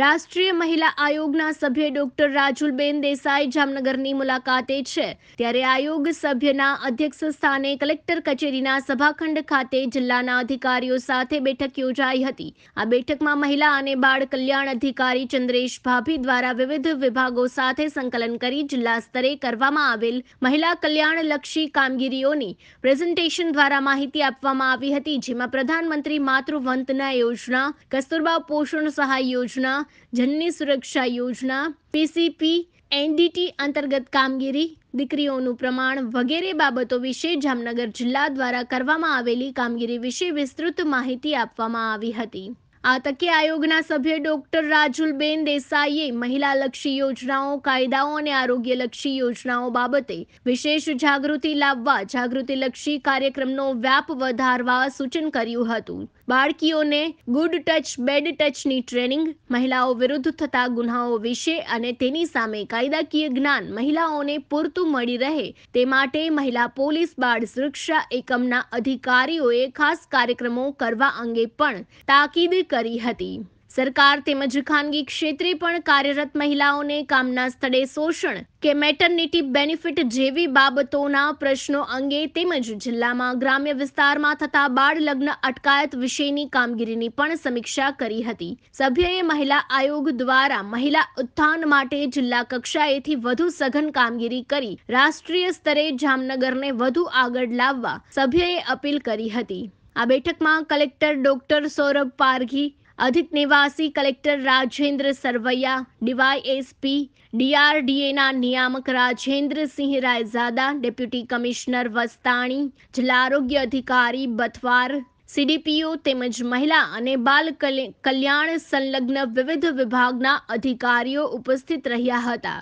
રાષ્ટ્રીય મહિલા આયોગના સભ્ય ડોક્ટર રાજુલબેન દેસાઈ જામનગરની મુલાકાતે છે ત્યારે આયોગ સભ્યના અધ્યક્ષ સ્થાને કલેક્ટર કચેરીના સભાખંડ ખાતે જિલ્લાના અધિકારીઓ સાથે બેઠક યોજાઈ હતી આ બેઠકમાં મહિલા અને બાળ કલ્યાણ અધિકારી ચંદ્રેશ ભાભી દ્વારા વિવિધ વિભાગો સાથે સંકલન કરી જિલ્લા સ્તરે કરવામાં આવેલ મહિલા કલ્યાણલક્ષી કામગીરીઓની પ્રેઝન્ટેશન દ્વારા માહિતી આપવામાં આવી હતી જેમાં પ્રધાનમંત્રી માતૃવંતના યોજના કસ્તુરબા પોષણ સહાય યોજના જનની સુરક્ષા યોજના પીસીપી એનડીટી અંતર્ગત કામગીરી દીકરીઓનું પ્રમાણ વગેરે બાબતો વિશે જામનગર જિલ્લા દ્વારા કરવામાં આવેલી કામગીરી વિશે વિસ્તૃત માહિતી આપવામાં આવી હતી આ તકે આયોગના સભ્ય ડોક્ટર રાજુલબેન દેસાઈએ મહિલાલક્ષી યોજનાઓ કાયદાઓ અને આરોગ્યલક્ષી યોજનાઓ બાબતે વિશેષ જાગૃતિ લાવવા જાગૃતિલક્ષી કાર્યક્રમનો વ્યાપ વધારવા સૂચન કર્યું હતું બાળકીઓને ગુડ ટચ બેડ ટચની ટ્રેનિંગ મહિલાઓ વિરુદ્ધ થતા ગુનાઓ વિશે અને તેની સામે કાયદાકીય જ્ઞાન મહિલાઓને પૂરતું મળી રહે તે માટે મહિલા પોલીસ બાળ સુરક્ષા એકમના અધિકારીઓએ ખાસ કાર્યક્રમો કરવા અંગે પણ તાકીદ કરી હતી સરકાર તેમજ ખાનગી ક્ષેત્રે પણ કાર્યરત મહિલાઓને કામના સ્થળે શોષણ કે મેટર્નિટી બેનિફિટ જેવી બાબતોના પ્રશ્નો અંગે તેમજ જિલ્લામાં ગ્રામ્ય વિસ્તારમાં થતા બાળ લગ્ન અટકાયત વિશેની કામગીરીની પણ સમીક્ષા કરી હતી સભ્યએ મહિલા આયોગ દ્વારા મહિલા ઉત્થાન માટે જિલ્લા કક્ષાએથી વધુ સઘન કામગીરી કરી રાષ્ટ્રીય સ્તરે જામનગરને વધુ આગળ લાવવા સભ્યએ અપીલ કરી હતી આ બેઠકમાં કલેક્ટર ડોક્ટર સૌરભ પારઘી અધિક નિવાસી કલેક્ટર રાજેન્દ્ર સરવૈયા ડીવાયએસપી ડીઆરડીએના નિયામક રાજેન્દ્રસિંહ રાયઝાદા ડેપ્યુટી કમિશનર વસ્તાણી જિલ્લા આરોગ્ય અધિકારી બથવાર સીડીપીઓ તેમજ મહિલા અને બાલ કલ્યાણ સંલગ્ન વિવિધ વિભાગના અધિકારીઓ ઉપસ્થિત રહ્યા હતા